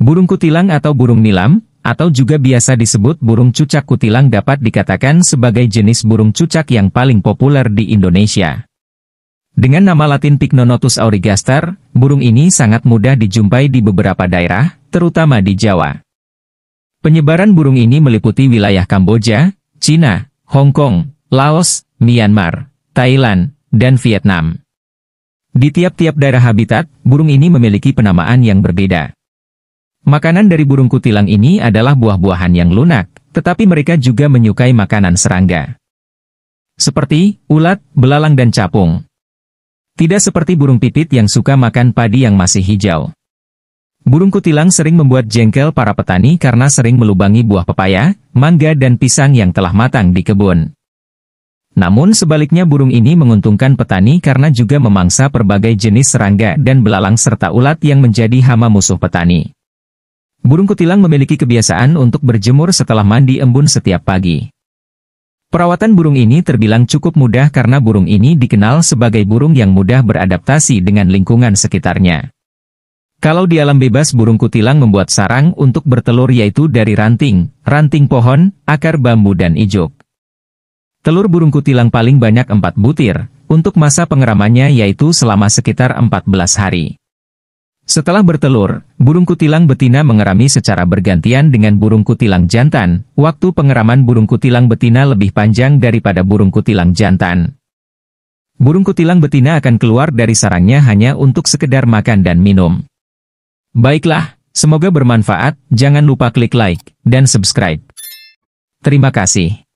Burung kutilang atau burung nilam, atau juga biasa disebut burung cucak kutilang dapat dikatakan sebagai jenis burung cucak yang paling populer di Indonesia. Dengan nama latin Pycnonotus aurigaster, burung ini sangat mudah dijumpai di beberapa daerah, terutama di Jawa. Penyebaran burung ini meliputi wilayah Kamboja, Cina, Hong Kong, Laos, Myanmar, Thailand, dan Vietnam. Di tiap-tiap daerah habitat, burung ini memiliki penamaan yang berbeda. Makanan dari burung kutilang ini adalah buah-buahan yang lunak, tetapi mereka juga menyukai makanan serangga. Seperti ulat, belalang dan capung. Tidak seperti burung pipit yang suka makan padi yang masih hijau. Burung kutilang sering membuat jengkel para petani karena sering melubangi buah pepaya, mangga dan pisang yang telah matang di kebun. Namun sebaliknya burung ini menguntungkan petani karena juga memangsa berbagai jenis serangga dan belalang serta ulat yang menjadi hama musuh petani. Burung kutilang memiliki kebiasaan untuk berjemur setelah mandi embun setiap pagi. Perawatan burung ini terbilang cukup mudah karena burung ini dikenal sebagai burung yang mudah beradaptasi dengan lingkungan sekitarnya. Kalau di alam bebas burung kutilang membuat sarang untuk bertelur yaitu dari ranting, ranting pohon, akar bambu dan ijuk. Telur burung kutilang paling banyak 4 butir, untuk masa pengeramannya yaitu selama sekitar 14 hari. Setelah bertelur, burung kutilang betina mengerami secara bergantian dengan burung kutilang jantan. Waktu pengeraman burung kutilang betina lebih panjang daripada burung kutilang jantan. Burung kutilang betina akan keluar dari sarangnya hanya untuk sekedar makan dan minum. Baiklah, semoga bermanfaat, jangan lupa klik like, dan subscribe. Terima kasih.